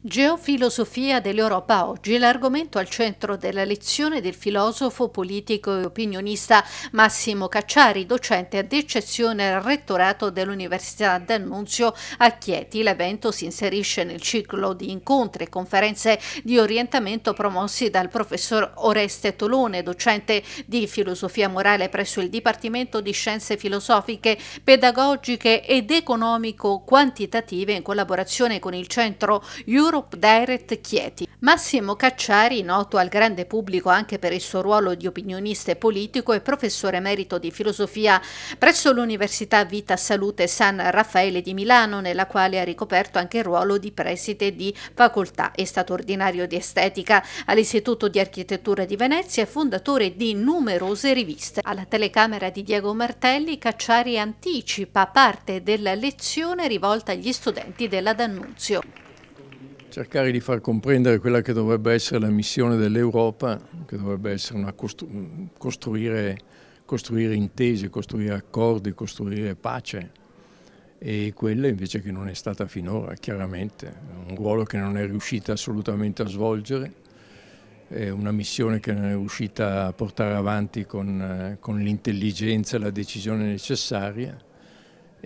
Geofilosofia dell'Europa oggi è l'argomento al centro della lezione del filosofo, politico e opinionista Massimo Cacciari, docente ad eccezione al rettorato dell'Università d'Annunzio a Chieti. L'evento si inserisce nel ciclo di incontri e conferenze di orientamento promossi dal professor Oreste Tolone, docente di filosofia morale presso il Dipartimento di Scienze Filosofiche, Pedagogiche ed Economico-Quantitative in collaborazione con il Centro Euro Europe Direct Chieti. Massimo Cacciari, noto al grande pubblico anche per il suo ruolo di opinionista e politico, è professore emerito di filosofia presso l'Università Vita Salute San Raffaele di Milano, nella quale ha ricoperto anche il ruolo di preside di facoltà. È stato ordinario di estetica all'Istituto di Architettura di Venezia e fondatore di numerose riviste. Alla telecamera di Diego Martelli, Cacciari anticipa parte della lezione rivolta agli studenti della D'Annunzio cercare di far comprendere quella che dovrebbe essere la missione dell'Europa, che dovrebbe essere una costru costruire, costruire intese, costruire accordi, costruire pace e quella invece che non è stata finora, chiaramente, un ruolo che non è riuscita assolutamente a svolgere, una missione che non è riuscita a portare avanti con, eh, con l'intelligenza e la decisione necessaria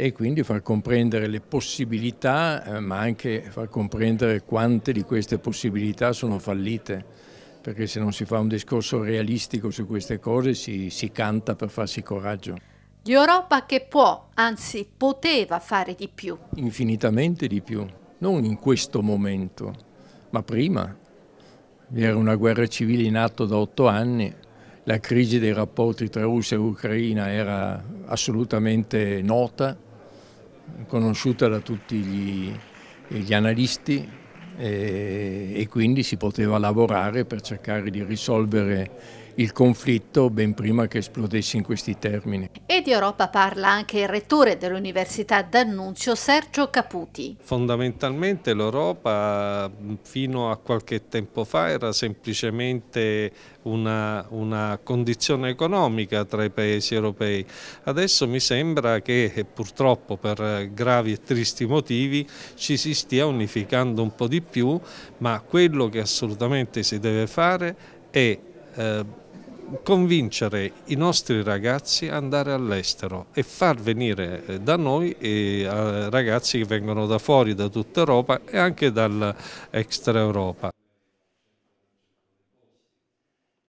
e quindi far comprendere le possibilità eh, ma anche far comprendere quante di queste possibilità sono fallite perché se non si fa un discorso realistico su queste cose si, si canta per farsi coraggio. L'Europa che può, anzi poteva fare di più. Infinitamente di più, non in questo momento, ma prima. Vi era una guerra civile in atto da otto anni, la crisi dei rapporti tra Russia e Ucraina era assolutamente nota, conosciuta da tutti gli, gli analisti e, eh, e quindi si poteva lavorare per cercare di risolvere il conflitto ben prima che esplodesse in questi termini. E di Europa parla anche il rettore dell'Università d'Annunzio, Sergio Caputi. Fondamentalmente l'Europa fino a qualche tempo fa era semplicemente una, una, condizione economica tra i paesi europei. Adesso mi sembra che eh, purtroppo per eh, gravi e tristi motivi ci si stia unificando un po' di più, ma quello che assolutamente si deve fare è eh, convincere i nostri ragazzi ad andare all'estero e far venire eh, da noi eh, ragazzi che vengono da fuori, da tutta Europa e anche dall'extra Europa.